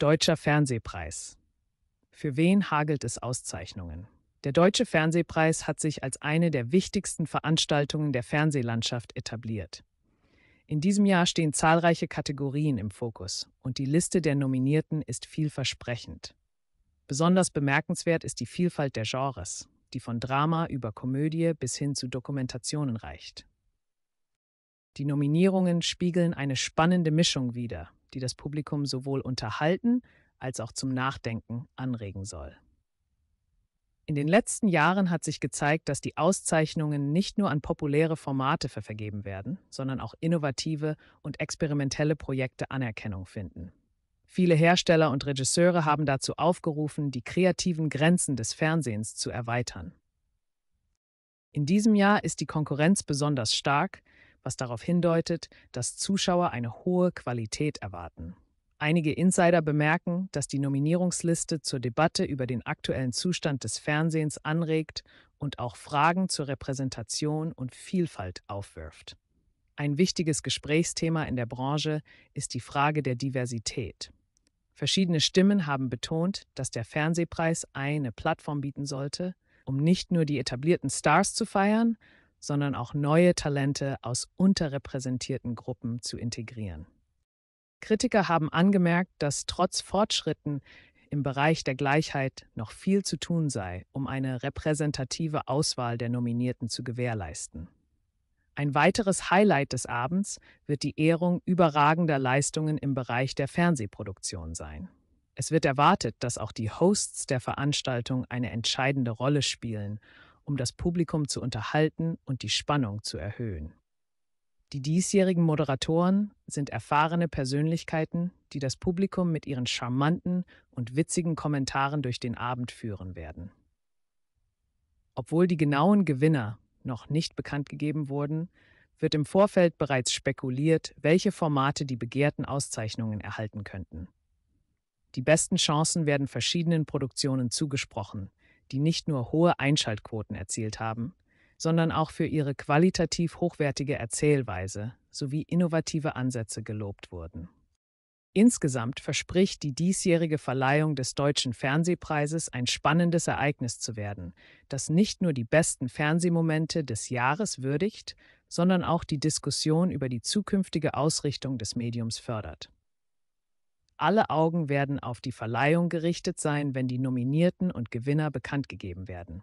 Deutscher Fernsehpreis. Für wen hagelt es Auszeichnungen? Der Deutsche Fernsehpreis hat sich als eine der wichtigsten Veranstaltungen der Fernsehlandschaft etabliert. In diesem Jahr stehen zahlreiche Kategorien im Fokus und die Liste der Nominierten ist vielversprechend. Besonders bemerkenswert ist die Vielfalt der Genres, die von Drama über Komödie bis hin zu Dokumentationen reicht. Die Nominierungen spiegeln eine spannende Mischung wider, die das Publikum sowohl unterhalten als auch zum Nachdenken anregen soll. In den letzten Jahren hat sich gezeigt, dass die Auszeichnungen nicht nur an populäre Formate vergeben werden, sondern auch innovative und experimentelle Projekte Anerkennung finden. Viele Hersteller und Regisseure haben dazu aufgerufen, die kreativen Grenzen des Fernsehens zu erweitern. In diesem Jahr ist die Konkurrenz besonders stark, was darauf hindeutet, dass Zuschauer eine hohe Qualität erwarten. Einige Insider bemerken, dass die Nominierungsliste zur Debatte über den aktuellen Zustand des Fernsehens anregt und auch Fragen zur Repräsentation und Vielfalt aufwirft. Ein wichtiges Gesprächsthema in der Branche ist die Frage der Diversität. Verschiedene Stimmen haben betont, dass der Fernsehpreis eine Plattform bieten sollte, um nicht nur die etablierten Stars zu feiern, sondern auch neue Talente aus unterrepräsentierten Gruppen zu integrieren. Kritiker haben angemerkt, dass trotz Fortschritten im Bereich der Gleichheit noch viel zu tun sei, um eine repräsentative Auswahl der Nominierten zu gewährleisten. Ein weiteres Highlight des Abends wird die Ehrung überragender Leistungen im Bereich der Fernsehproduktion sein. Es wird erwartet, dass auch die Hosts der Veranstaltung eine entscheidende Rolle spielen um das Publikum zu unterhalten und die Spannung zu erhöhen. Die diesjährigen Moderatoren sind erfahrene Persönlichkeiten, die das Publikum mit ihren charmanten und witzigen Kommentaren durch den Abend führen werden. Obwohl die genauen Gewinner noch nicht bekannt gegeben wurden, wird im Vorfeld bereits spekuliert, welche Formate die begehrten Auszeichnungen erhalten könnten. Die besten Chancen werden verschiedenen Produktionen zugesprochen, die nicht nur hohe Einschaltquoten erzielt haben, sondern auch für ihre qualitativ hochwertige Erzählweise sowie innovative Ansätze gelobt wurden. Insgesamt verspricht die diesjährige Verleihung des Deutschen Fernsehpreises ein spannendes Ereignis zu werden, das nicht nur die besten Fernsehmomente des Jahres würdigt, sondern auch die Diskussion über die zukünftige Ausrichtung des Mediums fördert. Alle Augen werden auf die Verleihung gerichtet sein, wenn die Nominierten und Gewinner bekannt gegeben werden.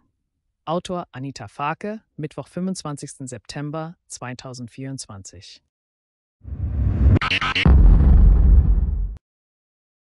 Autor Anita Farke, Mittwoch, 25. September 2024.